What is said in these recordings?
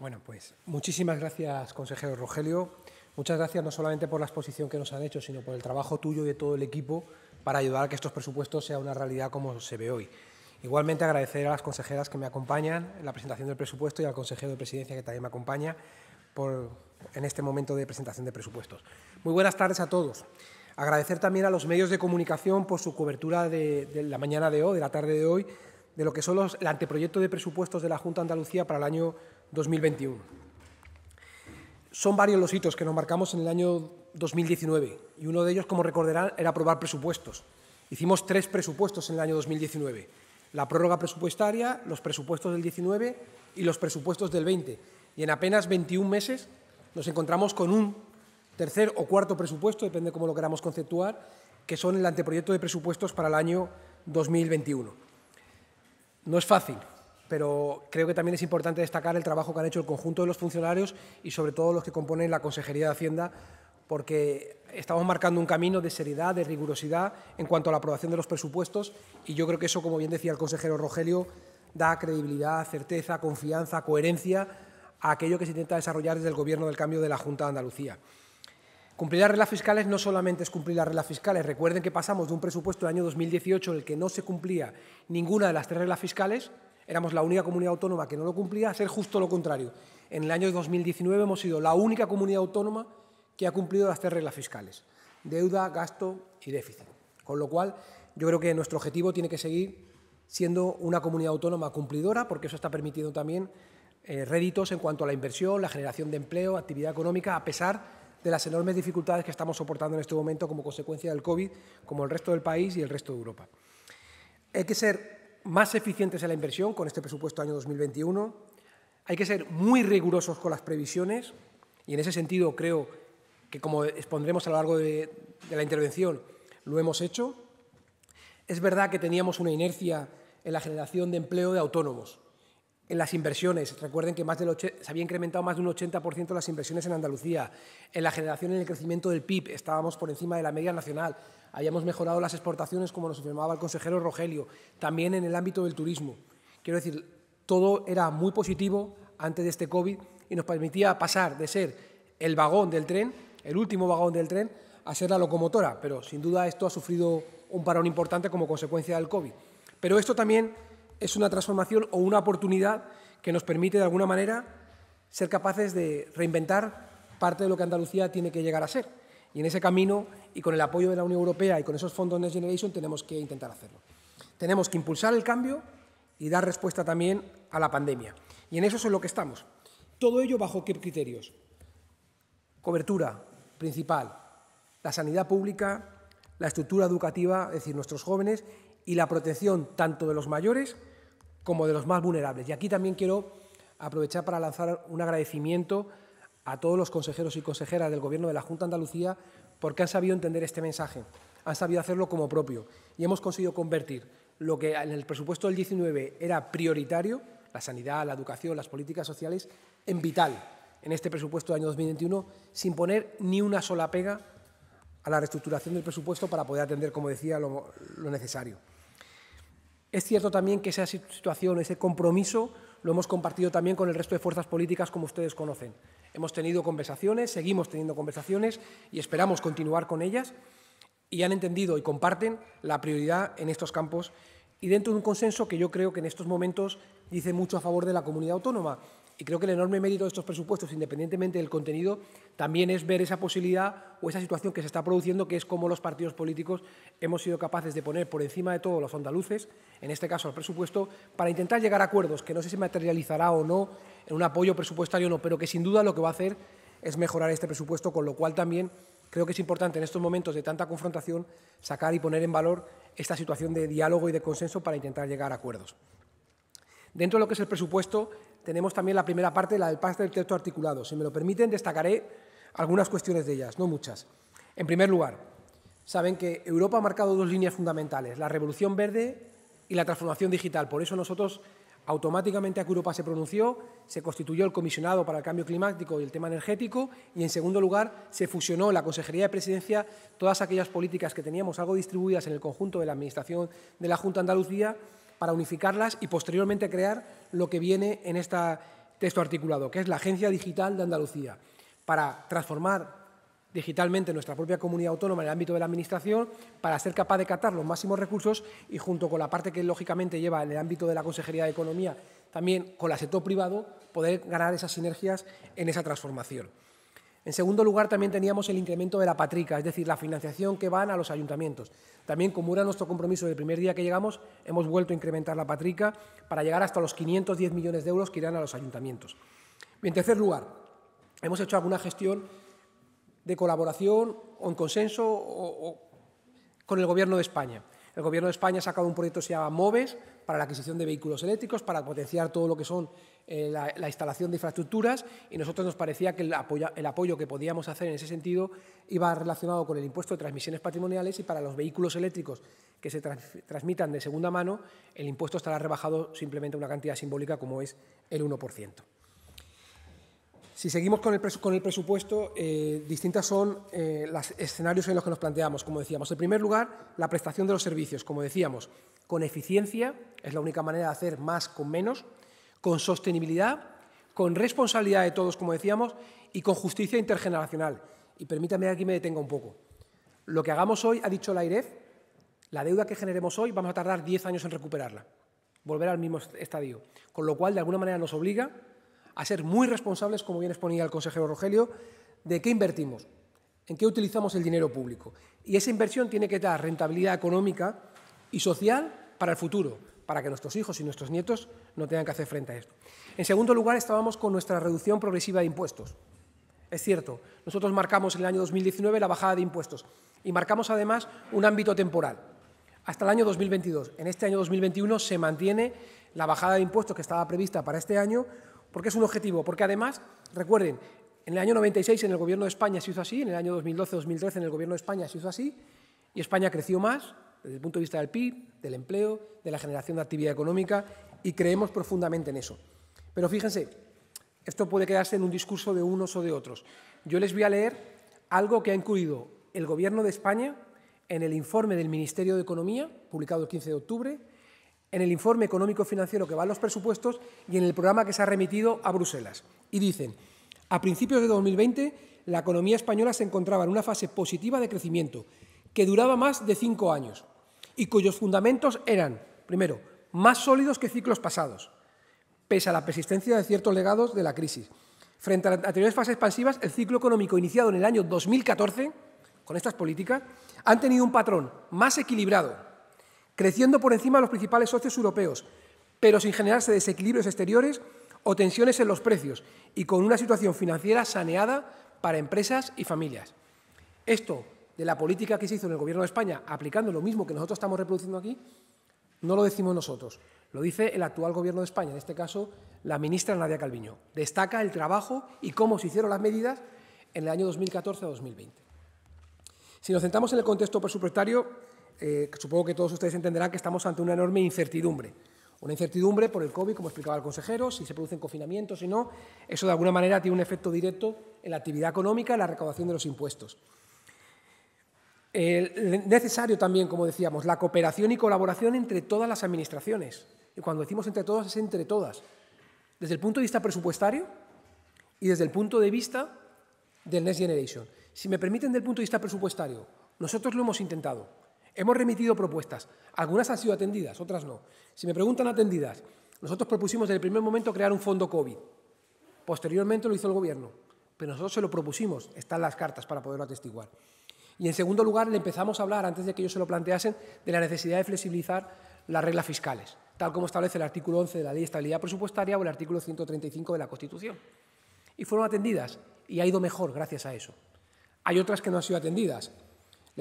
Bueno, pues muchísimas gracias, consejero Rogelio. Muchas gracias no solamente por la exposición que nos han hecho, sino por el trabajo tuyo y de todo el equipo para ayudar a que estos presupuestos sean una realidad como se ve hoy. Igualmente agradecer a las consejeras que me acompañan en la presentación del presupuesto y al consejero de presidencia que también me acompaña por, en este momento de presentación de presupuestos. Muy buenas tardes a todos. Agradecer también a los medios de comunicación por su cobertura de, la mañana de hoy, de la tarde de hoy, de lo que son los, el anteproyecto de presupuestos de la Junta de Andalucía para el año 2021. Son varios los hitos que nos marcamos en el año 2019 y uno de ellos, como recordarán, era aprobar presupuestos. Hicimos tres presupuestos en el año 2019, la prórroga presupuestaria, los presupuestos del 19 y los presupuestos del 20. Y en apenas 21 meses nos encontramos con un tercer o cuarto presupuesto, depende cómo lo queramos conceptuar, que son el anteproyecto de presupuestos para el año 2021. No es fácil, pero creo que también es importante destacar el trabajo que han hecho el conjunto de los funcionarios y sobre todo los que componen la Consejería de Hacienda, porque estamos marcando un camino de seriedad, de rigurosidad en cuanto a la aprobación de los presupuestos y yo creo que eso, como bien decía el consejero Rogelio, da credibilidad, certeza, confianza, coherencia a aquello que se intenta desarrollar desde el Gobierno del cambio de la Junta de Andalucía. Cumplir las reglas fiscales no solamente es cumplir las reglas fiscales. Recuerden que pasamos de un presupuesto del año 2018 en el que no se cumplía ninguna de las tres reglas fiscales, éramos la única comunidad autónoma que no lo cumplía, ser justo lo contrario. En el año 2019 hemos sido la única comunidad autónoma que ha cumplido las tres reglas fiscales, deuda, gasto y déficit. Con lo cual, yo creo que nuestro objetivo tiene que seguir siendo una comunidad autónoma cumplidora, porque eso está permitiendo también eh, réditos en cuanto a la inversión, la generación de empleo, actividad económica, a pesar de las enormes dificultades que estamos soportando en este momento como consecuencia del COVID, como el resto del país y el resto de Europa. Hay que ser más eficientes en la inversión con este presupuesto año 2021. Hay que ser muy rigurosos con las previsiones y en ese sentido creo que, como expondremos a lo largo de, de la intervención, lo hemos hecho. Es verdad que teníamos una inercia en la generación de empleo de autónomos en las inversiones. Recuerden que más se había incrementado más de un 80% las inversiones en Andalucía. En la generación y en el crecimiento del PIB estábamos por encima de la media nacional. Habíamos mejorado las exportaciones, como nos informaba el consejero Rogelio. También en el ámbito del turismo. Quiero decir, todo era muy positivo antes de este COVID y nos permitía pasar de ser el vagón del tren, el último vagón del tren, a ser la locomotora. Pero sin duda esto ha sufrido un parón importante como consecuencia del COVID. Pero esto también es una transformación o una oportunidad que nos permite, de alguna manera, ser capaces de reinventar parte de lo que Andalucía tiene que llegar a ser. Y en ese camino, y con el apoyo de la Unión Europea y con esos fondos Next Generation, tenemos que intentar hacerlo. Tenemos que impulsar el cambio y dar respuesta también a la pandemia. Y en eso es en lo que estamos. Todo ello bajo qué criterios? Cobertura principal, la sanidad pública, la estructura educativa, es decir, nuestros jóvenes y la protección tanto de los mayores como de los más vulnerables. Y aquí también quiero aprovechar para lanzar un agradecimiento a todos los consejeros y consejeras del Gobierno de la Junta de Andalucía porque han sabido entender este mensaje, han sabido hacerlo como propio y hemos conseguido convertir lo que en el presupuesto del 19 era prioritario, la sanidad, la educación, las políticas sociales, en vital en este presupuesto del año 2021 sin poner ni una sola pega a la reestructuración del presupuesto para poder atender, como decía, lo necesario. Es cierto también que esa situación, ese compromiso, lo hemos compartido también con el resto de fuerzas políticas, como ustedes conocen. Hemos tenido conversaciones, seguimos teniendo conversaciones y esperamos continuar con ellas y han entendido y comparten la prioridad en estos campos y dentro de un consenso que yo creo que en estos momentos dice mucho a favor de la comunidad autónoma y creo que el enorme mérito de estos presupuestos, independientemente del contenido, también es ver esa posibilidad o esa situación que se está produciendo, que es cómo los partidos políticos hemos sido capaces de poner por encima de todo los andaluces, en este caso el presupuesto, para intentar llegar a acuerdos, que no sé si materializará o no en un apoyo presupuestario o no, pero que sin duda lo que va a hacer es mejorar este presupuesto, con lo cual también creo que es importante en estos momentos de tanta confrontación sacar y poner en valor esta situación de diálogo y de consenso para intentar llegar a acuerdos. Dentro de lo que es el presupuesto, tenemos también la primera parte, la del del texto articulado. Si me lo permiten, destacaré algunas cuestiones de ellas, no muchas. En primer lugar, saben que Europa ha marcado dos líneas fundamentales, la revolución verde y la transformación digital. Por eso nosotros automáticamente a que Europa se pronunció, se constituyó el comisionado para el cambio climático y el tema energético y, en segundo lugar, se fusionó en la Consejería de Presidencia todas aquellas políticas que teníamos algo distribuidas en el conjunto de la Administración de la Junta de Andalucía para unificarlas y posteriormente crear lo que viene en este texto articulado, que es la Agencia Digital de Andalucía, para transformar digitalmente nuestra propia comunidad autónoma en el ámbito de la Administración para ser capaz de captar los máximos recursos y junto con la parte que lógicamente lleva en el ámbito de la Consejería de Economía, también con el sector privado, poder ganar esas sinergias en esa transformación. En segundo lugar, también teníamos el incremento de la patrica, es decir, la financiación que van a los ayuntamientos. También, como era nuestro compromiso del primer día que llegamos, hemos vuelto a incrementar la patrica para llegar hasta los 510 millones de euros que irán a los ayuntamientos. en tercer lugar, hemos hecho alguna gestión de colaboración o en consenso con el Gobierno de España. El Gobierno de España ha sacado un proyecto que se llama MOVES para la adquisición de vehículos eléctricos, para potenciar todo lo que son eh, la, instalación de infraestructuras y nosotros nos parecía que el, apoyo que podíamos hacer en ese sentido iba relacionado con el impuesto de transmisiones patrimoniales y para los vehículos eléctricos que se transmitan de segunda mano, el impuesto estará rebajado simplemente una cantidad simbólica como es el 1%. Si seguimos con el, presupuesto, eh, distintas son eh, los escenarios en los que nos planteamos, como decíamos. En primer lugar, la prestación de los servicios, como decíamos, con eficiencia, es la única manera de hacer más con menos, con sostenibilidad, con responsabilidad de todos, como decíamos, y con justicia intergeneracional. Y permítame aquí me detenga un poco. Lo que hagamos hoy, ha dicho la IREF, la deuda que generemos hoy vamos a tardar 10 años en recuperarla, volver al mismo estadio. Con lo cual, de alguna manera, nos obliga a ser muy responsables, como bien exponía el consejero Rogelio, de qué invertimos, en qué utilizamos el dinero público. Y esa inversión tiene que dar rentabilidad económica y social para el futuro, para que nuestros hijos y nuestros nietos no tengan que hacer frente a esto. En segundo lugar, estábamos con nuestra reducción progresiva de impuestos. Es cierto, nosotros marcamos en el año 2019 la bajada de impuestos y marcamos además un ámbito temporal hasta el año 2022. En este año 2021 se mantiene la bajada de impuestos que estaba prevista para este año porque es un objetivo? Porque además, recuerden, en el año 96 en el Gobierno de España se hizo así, en el año 2012-2013 en el Gobierno de España se hizo así, y España creció más desde el punto de vista del PIB, del empleo, de la generación de actividad económica, y creemos profundamente en eso. Pero fíjense, esto puede quedarse en un discurso de unos o de otros. Yo les voy a leer algo que ha incluido el Gobierno de España en el informe del Ministerio de Economía, publicado el 15 de octubre, en el informe económico financiero que va a los presupuestos y en el programa que se ha remitido a Bruselas. Y dicen, a principios de 2020 la economía española se encontraba en una fase positiva de crecimiento que duraba más de cinco años y cuyos fundamentos eran, primero, más sólidos que ciclos pasados, pese a la persistencia de ciertos legados de la crisis. Frente a las anteriores fases expansivas, el ciclo económico iniciado en el año 2014, con estas políticas, han tenido un patrón más equilibrado creciendo por encima de los principales socios europeos, pero sin generarse desequilibrios exteriores o tensiones en los precios y con una situación financiera saneada para empresas y familias. Esto de la política que se hizo en el Gobierno de España, aplicando lo mismo que nosotros estamos reproduciendo aquí, no lo decimos nosotros, lo dice el actual Gobierno de España, en este caso la ministra Nadia Calviño. Destaca el trabajo y cómo se hicieron las medidas en el año 2014 2020. Si nos centramos en el contexto presupuestario, eh, supongo que todos ustedes entenderán que estamos ante una enorme incertidumbre. Una incertidumbre por el COVID, como explicaba el consejero, si se producen confinamientos, si no. Eso de alguna manera tiene un efecto directo en la actividad económica, en la recaudación de los impuestos. necesario también, como decíamos, la cooperación y colaboración entre todas las administraciones. Y cuando decimos entre todas, es entre todas. Desde el punto de vista presupuestario y desde el punto de vista del Next Generation. Si me permiten, del punto de vista presupuestario, nosotros lo hemos intentado. Hemos remitido propuestas. Algunas han sido atendidas, otras no. Si me preguntan atendidas, nosotros propusimos desde el primer momento crear un fondo COVID. Posteriormente lo hizo el gobierno, pero nosotros se lo propusimos. Están las cartas para poderlo atestiguar. Y en segundo lugar, le empezamos a hablar, antes de que ellos se lo planteasen, de la necesidad de flexibilizar las reglas fiscales, tal como establece el artículo 11 de la Ley de Estabilidad Presupuestaria o el artículo 135 de la Constitución. Y fueron atendidas y ha ido mejor gracias a eso. Hay otras que no han sido atendidas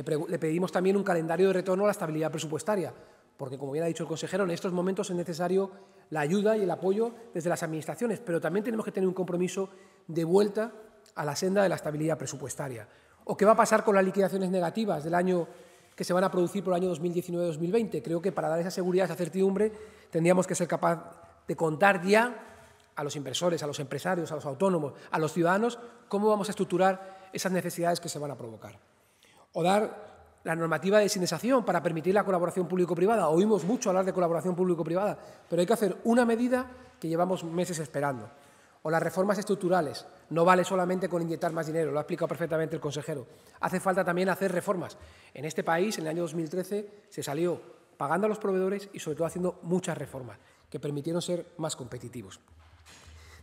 le, pedimos también un calendario de retorno a la estabilidad presupuestaria, porque como bien ha dicho el consejero, en estos momentos es necesario la ayuda y el apoyo desde las administraciones, pero también tenemos que tener un compromiso de vuelta a la senda de la estabilidad presupuestaria. ¿O qué va a pasar con las liquidaciones negativas del año que se van a producir por el año 2019-2020? Creo que para dar esa seguridad, esa certidumbre, tendríamos que ser capaz de contar ya a los inversores, a los empresarios, a los autónomos, a los ciudadanos, cómo vamos a estructurar esas necesidades que se van a provocar. O dar la normativa de sinización para permitir la colaboración público-privada. Oímos mucho hablar de colaboración público-privada, pero hay que hacer una medida que llevamos meses esperando. O las reformas estructurales. No vale solamente con inyectar más dinero, lo ha explicado perfectamente el consejero. Hace falta también hacer reformas. En este país, en el año 2013, se salió pagando a los proveedores y, sobre todo, haciendo muchas reformas que permitieron ser más competitivos.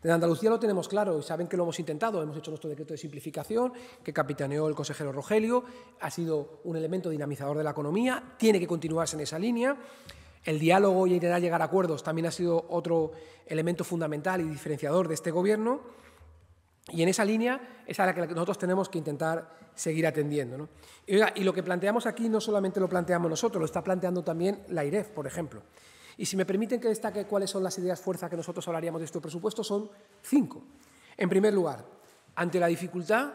En Andalucía lo tenemos claro y saben que lo hemos intentado. Hemos hecho nuestro decreto de simplificación, que capitaneó el consejero Rogelio, ha sido un elemento dinamizador de la economía, tiene que continuarse en esa línea. El diálogo y llegar a acuerdos también ha sido otro elemento fundamental y diferenciador de este Gobierno. Y en esa línea es a la que nosotros tenemos que intentar seguir atendiendo. Y, y lo que planteamos aquí no solamente lo planteamos nosotros, lo está planteando también la IREF, por ejemplo. Y si me permiten que destaque cuáles son las ideas fuerza que nosotros hablaríamos de este presupuesto, son cinco. En primer lugar, ante la dificultad,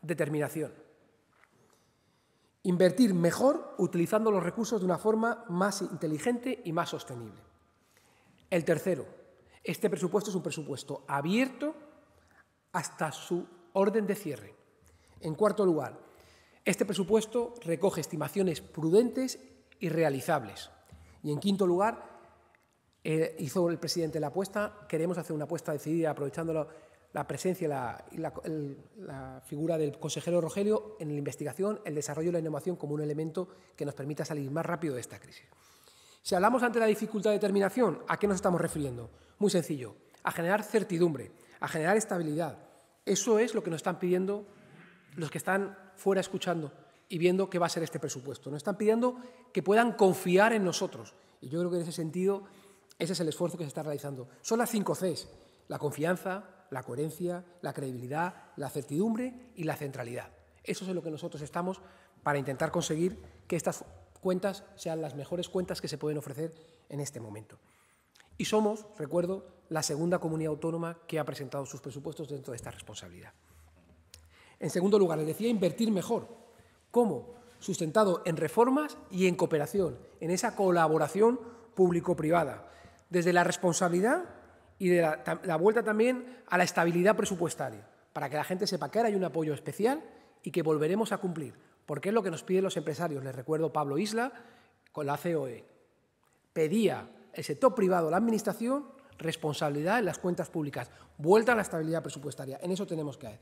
determinación. Invertir mejor utilizando los recursos de una forma más inteligente y más sostenible. El tercero, este presupuesto es un presupuesto abierto hasta su orden de cierre. En cuarto lugar, este presupuesto recoge estimaciones prudentes y realizables. Y en quinto lugar, eh, hizo el presidente la apuesta, queremos hacer una apuesta decidida aprovechando la, presencia la, y la, figura del consejero Rogelio en la investigación, el desarrollo y la innovación como un elemento que nos permita salir más rápido de esta crisis. Si hablamos ante la dificultad de determinación, ¿a qué nos estamos refiriendo? Muy sencillo, a generar certidumbre, a generar estabilidad. Eso es lo que nos están pidiendo los que están fuera escuchando y viendo qué va a ser este presupuesto. Nos están pidiendo que puedan confiar en nosotros. Y yo creo que en ese sentido ese es el esfuerzo que se está realizando. Son las cinco Cs, la confianza, la coherencia, la credibilidad, la certidumbre y la centralidad. Eso es en lo que nosotros estamos para intentar conseguir que estas cuentas sean las mejores cuentas que se pueden ofrecer en este momento. Y somos, recuerdo, la segunda comunidad autónoma que ha presentado sus presupuestos dentro de esta responsabilidad. En segundo lugar, les decía invertir mejor. ¿Cómo? Sustentado en reformas y en cooperación, en esa colaboración público-privada desde la responsabilidad y de la, vuelta también a la estabilidad presupuestaria, para que la gente sepa que ahora hay un apoyo especial y que volveremos a cumplir, porque es lo que nos piden los empresarios. Les recuerdo Pablo Isla con la COE. Pedía el sector privado, la Administración, responsabilidad en las cuentas públicas, vuelta a la estabilidad presupuestaria. En eso tenemos que caer.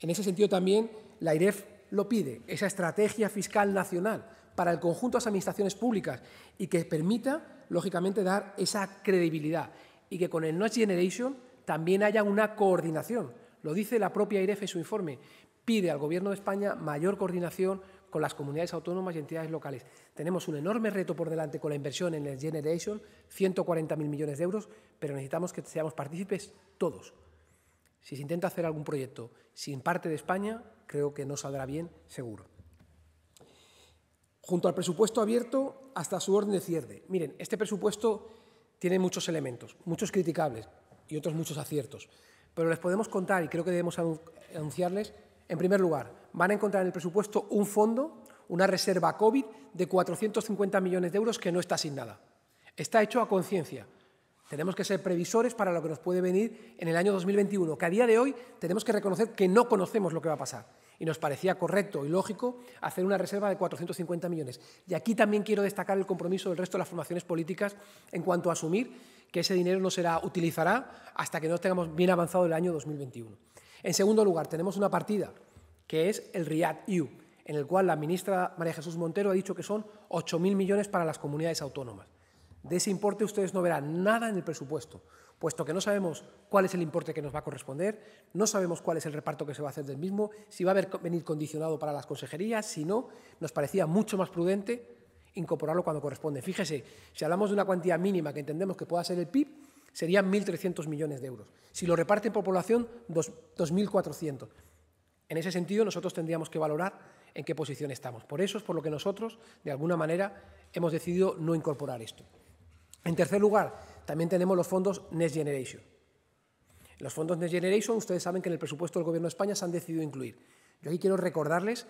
En ese sentido también la IREF lo pide, esa estrategia fiscal nacional para el conjunto de las administraciones públicas y que permita lógicamente, dar esa credibilidad y que con el Next Generation también haya una coordinación. Lo dice la propia IREF en su informe. Pide al Gobierno de España mayor coordinación con las comunidades autónomas y entidades locales. Tenemos un enorme reto por delante con la inversión en el Generation, 140.000 millones de euros, pero necesitamos que seamos partícipes todos. Si se intenta hacer algún proyecto sin parte de España, creo que no saldrá bien, seguro junto al presupuesto abierto hasta su orden de cierre. Miren, este presupuesto tiene muchos elementos, muchos criticables y otros muchos aciertos, pero les podemos contar y creo que debemos anunciarles, en primer lugar, van a encontrar en el presupuesto un fondo, una reserva COVID de 450 millones de euros que no está asignada. Está hecho a conciencia. Tenemos que ser previsores para lo que nos puede venir en el año 2021, que a día de hoy tenemos que reconocer que no conocemos lo que va a pasar y nos parecía correcto y lógico hacer una reserva de 450 millones. Y aquí también quiero destacar el compromiso del resto de las formaciones políticas en cuanto a asumir que ese dinero no se utilizará hasta que no tengamos bien avanzado el año 2021. En segundo lugar, tenemos una partida que es el RIAD EU, en el cual la ministra María Jesús Montero ha dicho que son 8.000 millones para las comunidades autónomas. De ese importe ustedes no verán nada en el presupuesto, puesto que no sabemos cuál es el importe que nos va a corresponder, no sabemos cuál es el reparto que se va a hacer del mismo, si va a haber, venir condicionado para las consejerías, si no, nos parecía mucho más prudente incorporarlo cuando corresponde. Fíjese, si hablamos de una cuantía mínima que entendemos que pueda ser el PIB, serían 1.300 millones de euros. Si lo reparten por población, 2.400. En ese sentido, nosotros tendríamos que valorar en qué posición estamos. Por eso es por lo que nosotros, de alguna manera, hemos decidido no incorporar esto. En tercer lugar, también tenemos los fondos Next Generation. Los fondos Next Generation, ustedes saben que en el presupuesto del Gobierno de España se han decidido incluir. Yo aquí quiero recordarles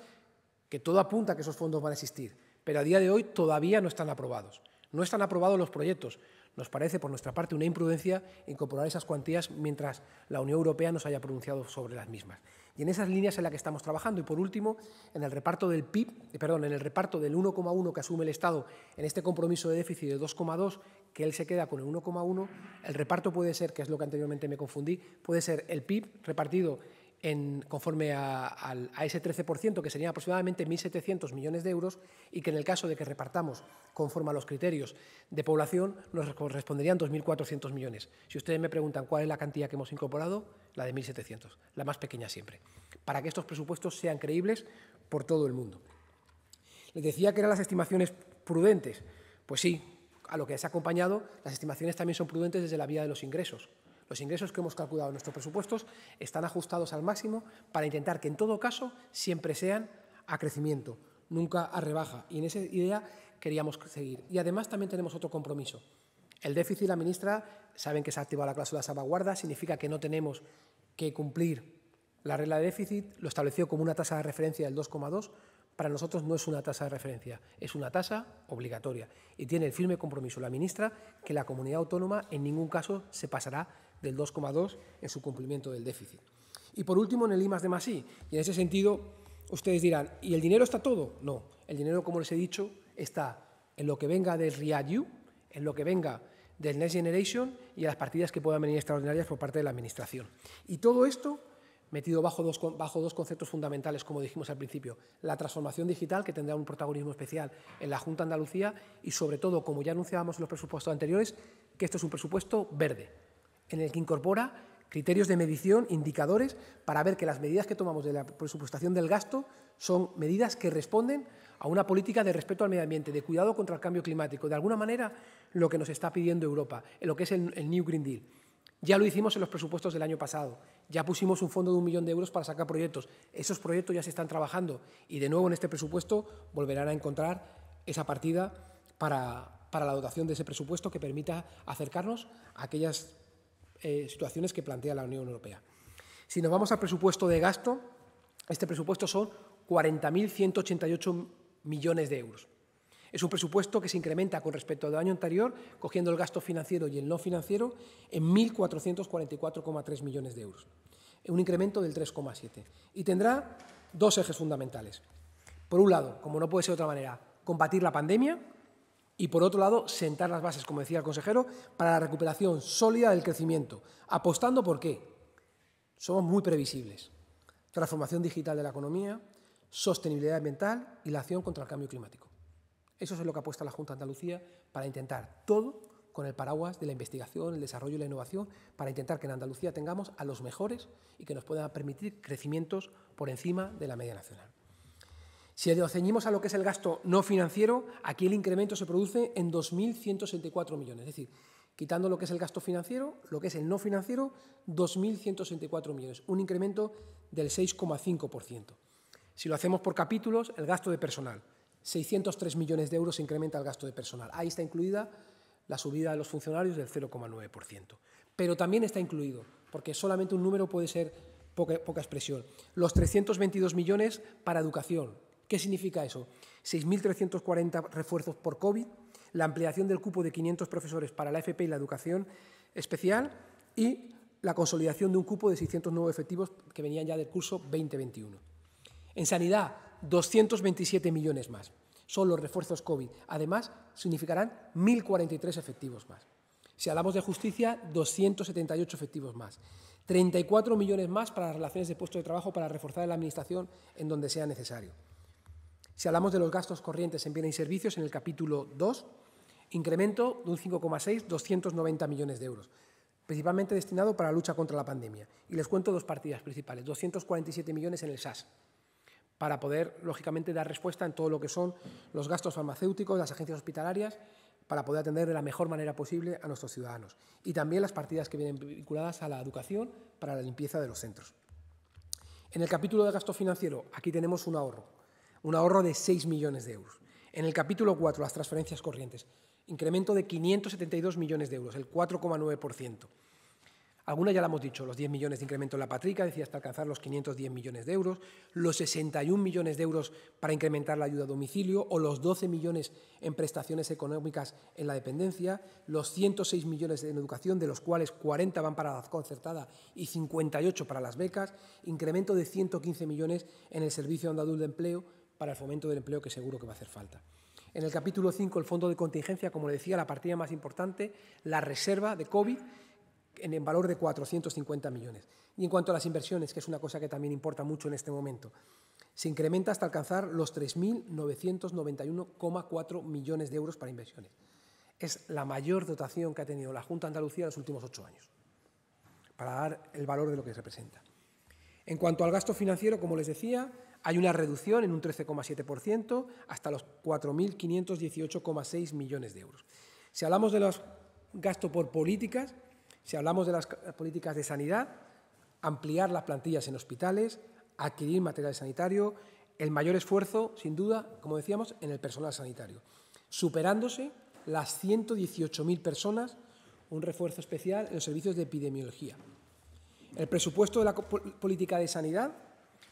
que todo apunta a que esos fondos van a existir, pero a día de hoy todavía no están aprobados. No están aprobados los proyectos. Nos parece, por nuestra parte, una imprudencia incorporar esas cuantías mientras la Unión Europea nos haya pronunciado sobre las mismas. Y en esas líneas en las que estamos trabajando. Y por último, en el reparto del PIB, eh, perdón, en el reparto del 1,1 que asume el Estado en este compromiso de déficit de 2,2, que él se queda con el 1,1, el reparto puede ser, que es lo que anteriormente me confundí, puede ser el PIB repartido en, conforme a, a, ese 13%, que serían aproximadamente 1.700 millones de euros, y que en el caso de que repartamos conforme a los criterios de población, nos corresponderían 2.400 millones. Si ustedes me preguntan cuál es la cantidad que hemos incorporado, la de 1.700, la más pequeña siempre, para que estos presupuestos sean creíbles por todo el mundo. Les decía que eran las estimaciones prudentes. Pues sí, a lo que se ha acompañado, las estimaciones también son prudentes desde la vía de los ingresos. Los ingresos que hemos calculado en nuestros presupuestos están ajustados al máximo para intentar que en todo caso siempre sean a crecimiento, nunca a rebaja. Y en esa idea queríamos seguir. Y además también tenemos otro compromiso, el déficit la ministra, saben que se ha activado la cláusula de salvaguarda, significa que no tenemos que cumplir la regla de déficit, lo estableció como una tasa de referencia del 2,2, para nosotros no es una tasa de referencia, es una tasa obligatoria y tiene el firme compromiso la ministra que la comunidad autónoma en ningún caso se pasará del 2,2 en su cumplimiento del déficit. Y por último, en el IMAS de Masí, y en ese sentido ustedes dirán, ¿y el dinero está todo? No, el dinero, como les he dicho, está en lo que venga del RIADU, en lo que venga del Next Generation y a las partidas que puedan venir extraordinarias por parte de la Administración. Y todo esto metido bajo dos, bajo dos conceptos fundamentales, como dijimos al principio, la transformación digital, que tendrá un protagonismo especial en la Junta de Andalucía, y sobre todo, como ya anunciábamos en los presupuestos anteriores, que esto es un presupuesto verde, en el que incorpora criterios de medición, indicadores, para ver que las medidas que tomamos de la presupuestación del gasto son medidas que responden a una política de respeto al medio ambiente, de cuidado contra el cambio climático, de alguna manera lo que nos está pidiendo Europa, lo que es el, New Green Deal. Ya lo hicimos en los presupuestos del año pasado, ya pusimos un fondo de un millón de euros para sacar proyectos, esos proyectos ya se están trabajando y de nuevo en este presupuesto volverán a encontrar esa partida para, para la dotación de ese presupuesto que permita acercarnos a aquellas eh, situaciones que plantea la Unión Europea. Si nos vamos al presupuesto de gasto, este presupuesto son 40.188 millones de euros. Es un presupuesto que se incrementa con respecto al año anterior, cogiendo el gasto financiero y el no financiero, en 1.444,3 millones de euros, un incremento del 3,7. Y tendrá dos ejes fundamentales. Por un lado, como no puede ser de otra manera, combatir la pandemia, y por otro lado, sentar las bases, como decía el consejero, para la recuperación sólida del crecimiento. Apostando por qué? Somos muy previsibles. Transformación digital de la economía, sostenibilidad ambiental y la acción contra el cambio climático. Eso es lo que apuesta la Junta de Andalucía para intentar todo con el paraguas de la investigación, el desarrollo y la innovación, para intentar que en Andalucía tengamos a los mejores y que nos puedan permitir crecimientos por encima de la media nacional. Si lo ceñimos a lo que es el gasto no financiero, aquí el incremento se produce en 2.164 millones, es decir, quitando lo que es el gasto financiero, lo que es el no financiero, 2.164 millones, un incremento del 6,5%. Si lo hacemos por capítulos, el gasto de personal, 603 millones de euros se incrementa el gasto de personal. Ahí está incluida la subida de los funcionarios del 0,9%. Pero también está incluido, porque solamente un número puede ser poca expresión. Los 322 millones para educación, ¿Qué significa eso? 6.340 refuerzos por COVID, la ampliación del cupo de 500 profesores para la FP y la educación especial y la consolidación de un cupo de 600 nuevos efectivos que venían ya del curso 2021. En sanidad, 227 millones más. Son los refuerzos COVID. Además, significarán 1.043 efectivos más. Si hablamos de justicia, 278 efectivos más. 34 millones más para las relaciones de puesto de trabajo para reforzar la Administración en donde sea necesario. Si hablamos de los gastos corrientes en bienes y servicios, en el capítulo 2, incremento de un 5,6, 290 millones de euros, principalmente destinado para la lucha contra la pandemia. Y les cuento dos partidas principales, 247 millones en el SAS, para poder, lógicamente, dar respuesta en todo lo que son los gastos farmacéuticos, las agencias hospitalarias, para poder atender de la mejor manera posible a nuestros ciudadanos. Y también las partidas que vienen vinculadas a la educación para la limpieza de los centros. En el capítulo de gasto financiero, aquí tenemos un ahorro, un ahorro de 6 millones de euros. En el capítulo 4, las transferencias corrientes, incremento de 572 millones de euros, el 4,9%. Algunas ya la hemos dicho, los 10 millones de incremento en la patrica, decía hasta alcanzar los 510 millones de euros, los 61 millones de euros para incrementar la ayuda a domicilio o los 12 millones en prestaciones económicas en la dependencia, los 106 millones en educación, de los cuales 40 van para la concertada y 58 para las becas, incremento de 115 millones en el servicio andadul de empleo, para el fomento del empleo que seguro que va a hacer falta. En el capítulo 5, el fondo de contingencia, como le decía, la partida más importante, la reserva de COVID en, el valor de 450 millones. Y en cuanto a las inversiones, que es una cosa que también importa mucho en este momento, se incrementa hasta alcanzar los 3.991,4 millones de euros para inversiones. Es la mayor dotación que ha tenido la Junta Andalucía en los últimos ocho años, para dar el valor de lo que representa. En cuanto al gasto financiero, como les decía, hay una reducción en un 13,7% hasta los 4.518,6 millones de euros. Si hablamos de los gastos por políticas, si hablamos de las políticas de sanidad, ampliar las plantillas en hospitales, adquirir material sanitario, el mayor esfuerzo, sin duda, como decíamos, en el personal sanitario, superándose las 118.000 personas, un refuerzo especial en los servicios de epidemiología. El presupuesto de la política de sanidad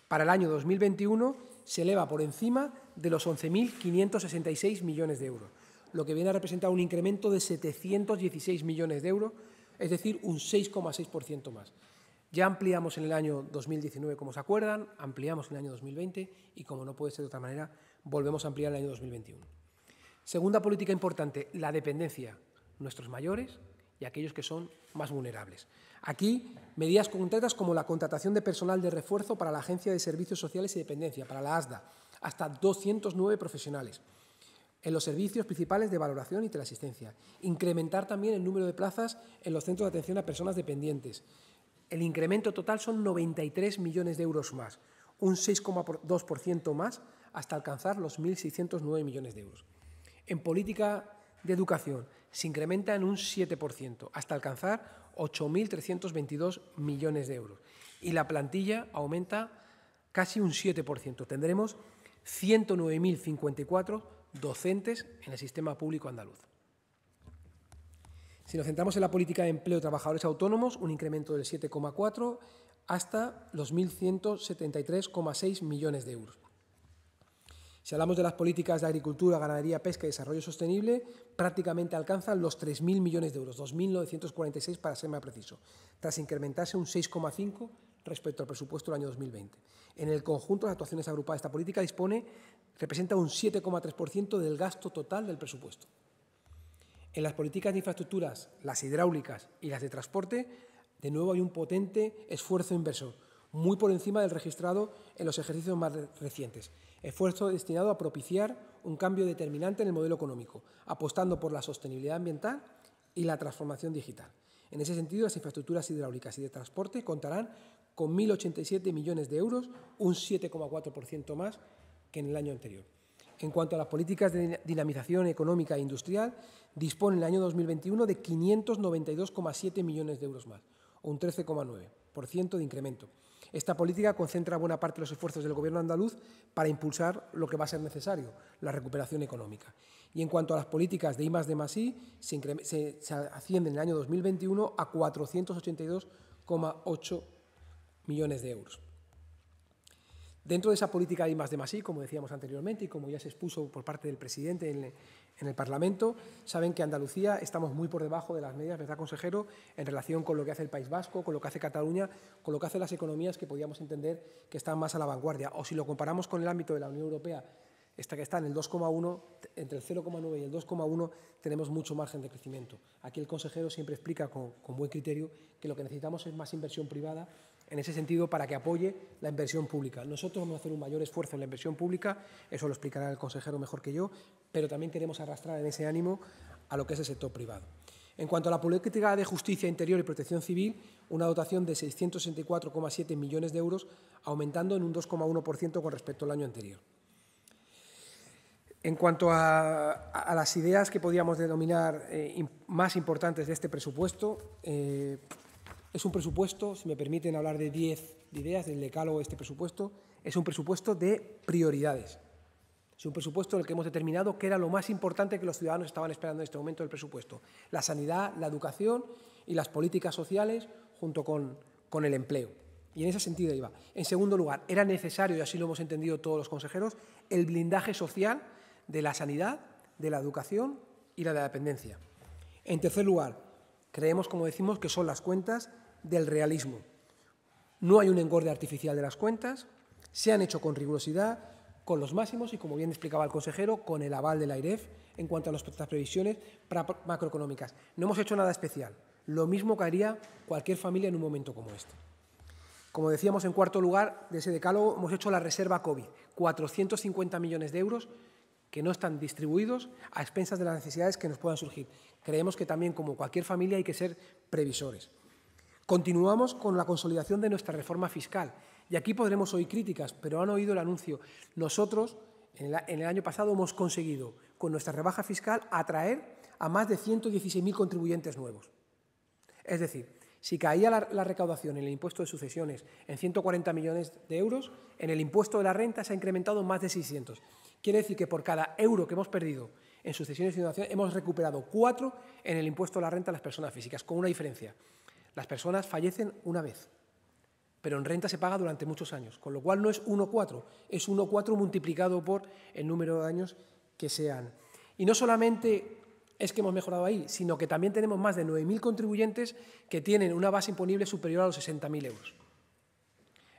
para el año 2021 se eleva por encima de los 11.566 millones de euros, lo que viene a representar un incremento de 716 millones de euros, es decir, un 6,6% más. Ya ampliamos en el año 2019, como se acuerdan, ampliamos en el año 2020 y, como no puede ser de otra manera, volvemos a ampliar en el año 2021. Segunda política importante, la dependencia, nuestros mayores y aquellos que son más vulnerables. Aquí, medidas concretas como la contratación de personal de refuerzo para la Agencia de Servicios Sociales y Dependencia, para la ASDA, hasta 209 profesionales en los servicios principales de valoración y teleasistencia, incrementar también el número de plazas en los centros de atención a personas dependientes. El incremento total son 93 millones de euros más, un 6,2% más hasta alcanzar los 1.609 millones de euros. En política de educación se incrementa en un 7% hasta alcanzar 8.322 millones de euros. Y la plantilla aumenta casi un 7%. Tendremos 109.054 docentes en el sistema público andaluz. Si nos centramos en la política de empleo de trabajadores autónomos, un incremento del 7,4 hasta los 1.173,6 millones de euros. Si hablamos de las políticas de agricultura, ganadería, pesca y desarrollo sostenible, prácticamente alcanzan los 3.000 millones de euros, 2.946 para ser más preciso, tras incrementarse un 6,5 respecto al presupuesto del año 2020. En el conjunto, las actuaciones agrupadas de esta política dispone, representa un 7,3% del gasto total del presupuesto. En las políticas de infraestructuras, las hidráulicas y las de transporte, de nuevo hay un potente esfuerzo inversor, muy por encima del registrado en los ejercicios más recientes. Esfuerzo destinado a propiciar un cambio determinante en el modelo económico, apostando por la sostenibilidad ambiental y la transformación digital. En ese sentido, las infraestructuras hidráulicas y de transporte contarán con 1.087 millones de euros, un 7,4% más que en el año anterior. En cuanto a las políticas de dinamización económica e industrial, dispone el año 2021 de 592,7 millones de euros más, un 13,9% de incremento. Esta política concentra buena parte de los esfuerzos del Gobierno andaluz para impulsar lo que va a ser necesario, la recuperación económica. Y en cuanto a las políticas de I, de I, se, asciende en el año 2021 a 482,8 millones de euros. Dentro de esa política hay más de más como decíamos anteriormente y como ya se expuso por parte del presidente en, el Parlamento, saben que Andalucía estamos muy por debajo de las medias, ¿verdad, consejero?, en relación con lo que hace el País Vasco, con lo que hace Cataluña, con lo que hacen las economías que podíamos entender que están más a la vanguardia. O si lo comparamos con el ámbito de la Unión Europea, esta que está en el 2,1, entre el 0,9 y el 2,1 tenemos mucho margen de crecimiento. Aquí el consejero siempre explica con, buen criterio que lo que necesitamos es más inversión privada en ese sentido para que apoye la inversión pública. Nosotros vamos a hacer un mayor esfuerzo en la inversión pública, eso lo explicará el consejero mejor que yo, pero también queremos arrastrar en ese ánimo a lo que es el sector privado. En cuanto a la política de justicia interior y protección civil, una dotación de 664,7 millones de euros, aumentando en un 2,1% con respecto al año anterior. En cuanto a, las ideas que podríamos denominar eh, más importantes de este presupuesto, eh, es un presupuesto, si me permiten hablar de diez ideas del decálogo de este presupuesto, es un presupuesto de prioridades. Es un presupuesto en el que hemos determinado que era lo más importante que los ciudadanos estaban esperando en este momento del presupuesto. La sanidad, la educación y las políticas sociales junto con, con el empleo. Y en ese sentido iba. En segundo lugar, era necesario, y así lo hemos entendido todos los consejeros, el blindaje social de la sanidad, de la educación y la de la dependencia. En tercer lugar, creemos, como decimos, que son las cuentas del realismo. No hay un engorde artificial de las cuentas, se han hecho con rigurosidad, con los máximos y, como bien explicaba el consejero, con el aval del AIREF en cuanto a las previsiones macroeconómicas. No hemos hecho nada especial. Lo mismo que haría cualquier familia en un momento como este. Como decíamos, en cuarto lugar de ese decálogo hemos hecho la reserva COVID, 450 millones de euros que no están distribuidos a expensas de las necesidades que nos puedan surgir. Creemos que también, como cualquier familia, hay que ser previsores. Continuamos con la consolidación de nuestra reforma fiscal. Y aquí podremos oír críticas, pero han oído el anuncio. Nosotros, en el, año pasado, hemos conseguido, con nuestra rebaja fiscal, atraer a más de 116.000 contribuyentes nuevos. Es decir, si caía la, recaudación en el impuesto de sucesiones en 140 millones de euros, en el impuesto de la renta se ha incrementado más de 600. Quiere decir que por cada euro que hemos perdido en sucesiones y donaciones, hemos recuperado cuatro en el impuesto de la renta a las personas físicas, con una diferencia. Las personas fallecen una vez, pero en renta se paga durante muchos años, con lo cual no es 1,4, es 1,4 multiplicado por el número de años que sean. Y no solamente es que hemos mejorado ahí, sino que también tenemos más de 9.000 contribuyentes que tienen una base imponible superior a los 60.000 euros.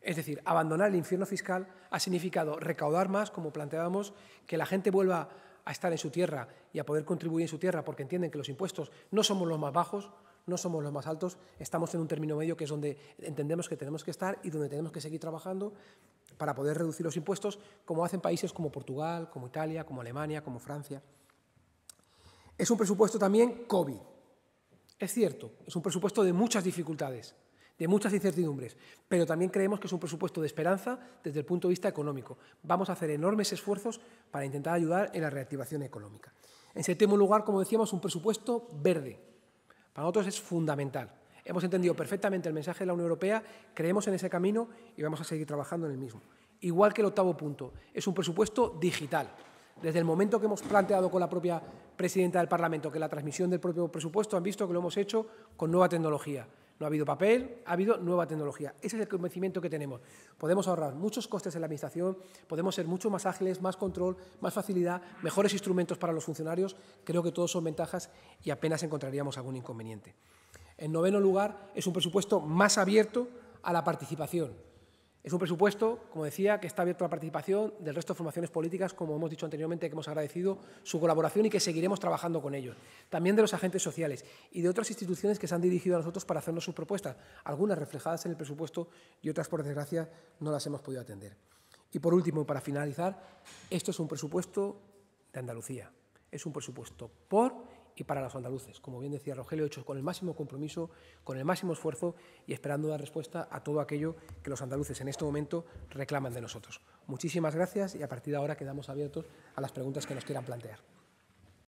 Es decir, abandonar el infierno fiscal ha significado recaudar más, como planteábamos, que la gente vuelva a estar en su tierra y a poder contribuir en su tierra porque entienden que los impuestos no somos los más bajos, no somos los más altos, estamos en un término medio que es donde entendemos que tenemos que estar y donde tenemos que seguir trabajando para poder reducir los impuestos, como hacen países como Portugal, como Italia, como Alemania, como Francia. Es un presupuesto también COVID. Es cierto, es un presupuesto de muchas dificultades, de muchas incertidumbres, pero también creemos que es un presupuesto de esperanza desde el punto de vista económico. Vamos a hacer enormes esfuerzos para intentar ayudar en la reactivación económica. En séptimo lugar, como decíamos, un presupuesto verde. Para nosotros es fundamental. Hemos entendido perfectamente el mensaje de la Unión Europea, creemos en ese camino y vamos a seguir trabajando en el mismo. Igual que el octavo punto, es un presupuesto digital. Desde el momento que hemos planteado con la propia presidenta del Parlamento que la transmisión del propio presupuesto, han visto que lo hemos hecho con nueva tecnología. No ha habido papel, ha habido nueva tecnología. Ese es el convencimiento que tenemos. Podemos ahorrar muchos costes en la administración, podemos ser mucho más ágiles, más control, más facilidad, mejores instrumentos para los funcionarios. Creo que todos son ventajas y apenas encontraríamos algún inconveniente. En noveno lugar, es un presupuesto más abierto a la participación. Es un presupuesto, como decía, que está abierto a la participación del resto de formaciones políticas, como hemos dicho anteriormente, que hemos agradecido su colaboración y que seguiremos trabajando con ellos. También de los agentes sociales y de otras instituciones que se han dirigido a nosotros para hacernos sus propuestas, algunas reflejadas en el presupuesto y otras, por desgracia, no las hemos podido atender. Y por último, para finalizar, esto es un presupuesto de Andalucía. Es un presupuesto por y para los andaluces. Como bien decía Rogelio, hecho con el máximo compromiso, con el máximo esfuerzo y esperando dar respuesta a todo aquello que los andaluces en este momento reclaman de nosotros. Muchísimas gracias y a partir de ahora quedamos abiertos a las preguntas que nos quieran plantear.